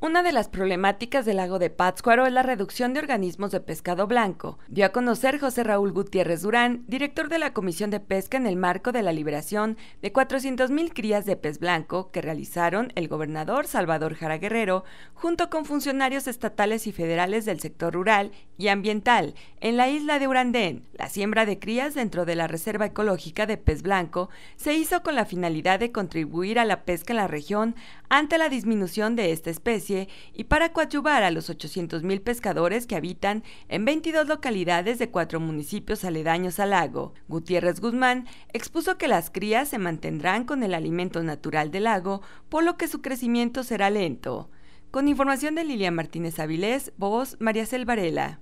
Una de las problemáticas del lago de Pátzcuaro es la reducción de organismos de pescado blanco, dio a conocer José Raúl Gutiérrez Durán, director de la Comisión de Pesca en el marco de la liberación de 400.000 crías de pez blanco que realizaron el gobernador Salvador Jara Guerrero junto con funcionarios estatales y federales del sector rural y ambiental en la isla de Urandén. La siembra de crías dentro de la Reserva Ecológica de Pez Blanco se hizo con la finalidad de contribuir a la pesca en la región ante la disminución de esta especie y para coadyuvar a los 800.000 pescadores que habitan en 22 localidades de cuatro municipios aledaños al lago. Gutiérrez Guzmán expuso que las crías se mantendrán con el alimento natural del lago, por lo que su crecimiento será lento. Con información de Lilia Martínez Avilés, voz María Selvarela.